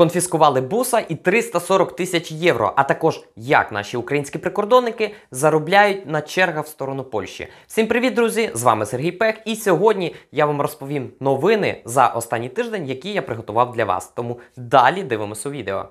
конфіскували буса і 340 тисяч євро. А також як наші українські прикордонники заробляють на чергах в сторону Польщі. Всім привіт, друзі! З вами Сергій Пех. І сьогодні я вам розповім новини за останній тиждень, які я приготував для вас. Тому далі дивимося у відео.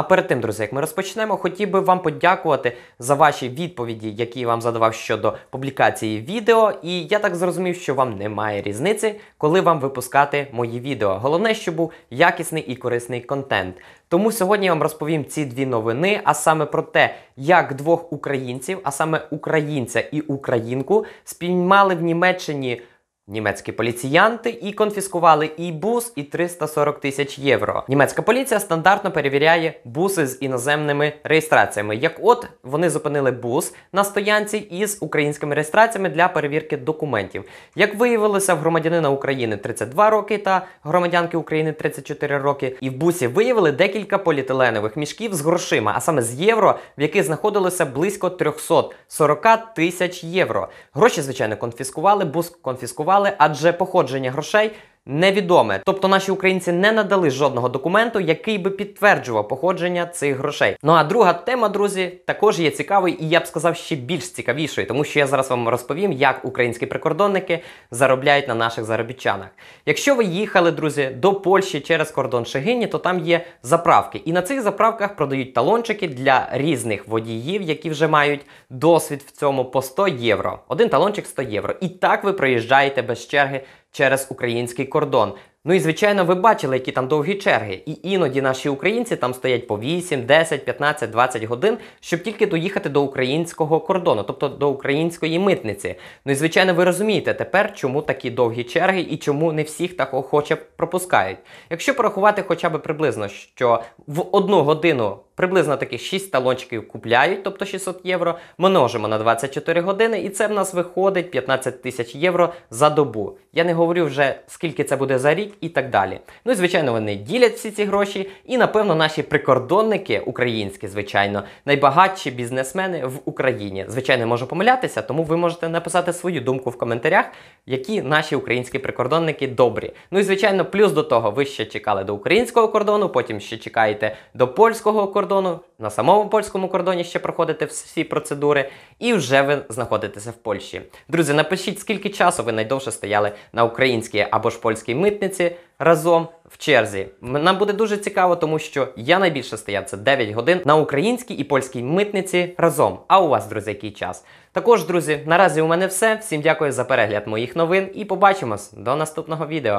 А перед тим, друзі, як ми розпочнемо, хотів би вам подякувати за ваші відповіді, які я вам задавав щодо публікації відео. І я так зрозумів, що вам немає різниці, коли вам випускати мої відео. Головне, щоб був якісний і корисний контент. Тому сьогодні я вам розповім ці дві новини, а саме про те, як двох українців, а саме українця і українку, спіймали в Німеччині німецькі поліціянти і конфіскували і бус, і 340 тисяч євро. Німецька поліція стандартно перевіряє буси з іноземними реєстраціями. Як от вони зупинили бус на стоянці із українськими реєстраціями для перевірки документів. Як виявилося, в громадянина України 32 роки та громадянки України 34 роки, і в бусі виявили декілька поліетиленових мішків з грошима, а саме з євро, в яких знаходилося близько 340 тисяч євро. Гроші, звичайно, конфіскували, бус конфіскували витрачали, адже походження грошей невідоме. Тобто наші українці не надали жодного документу, який би підтверджував походження цих грошей. Ну а друга тема, друзі, також є цікавою, і я б сказав ще більш цікавішою, тому що я зараз вам розповім, як українські прикордонники заробляють на наших заробітчанах. Якщо ви їхали, друзі, до Польщі через кордон Шегині, то там є заправки. І на цих заправках продають талончики для різних водіїв, які вже мають досвід в цьому по 100 євро. Один талончик 100 євро. І так ви проїжджаєте без черги через український кордон. Ну і звичайно, ви бачили, які там довгі черги. І іноді наші українці там стоять по 8, 10, 15, 20 годин, щоб тільки доїхати до українського кордону, тобто до української митниці. Ну і звичайно, ви розумієте тепер, чому такі довгі черги і чому не всіх так охоче пропускають. Якщо порахувати, хоча б приблизно, що в одну годину. Приблизно таких 6 талончиків купляють, тобто 600 євро. Множимо на 24 години, і це в нас виходить 15 тисяч євро за добу. Я не говорю вже скільки це буде за рік і так далі. Ну і звичайно, вони ділять всі ці гроші. І напевно наші прикордонники, українські, звичайно, найбагатші бізнесмени в Україні. Звичайно, можу помилятися, тому ви можете написати свою думку в коментарях, які наші українські прикордонники добрі. Ну і звичайно, плюс до того, ви ще чекали до українського кордону, потім ще чекаєте до польського кордону кордону, на самому польському кордоні ще проходите всі процедури, і вже ви знаходитеся в Польщі. Друзі, напишіть, скільки часу ви найдовше стояли на українській або ж польській митниці разом в черзі. Нам буде дуже цікаво, тому що я найбільше стояв це 9 годин на українській і польській митниці разом. А у вас, друзі, який час? Також, друзі, наразі у мене все. Всім дякую за перегляд моїх новин і побачимось до наступного відео.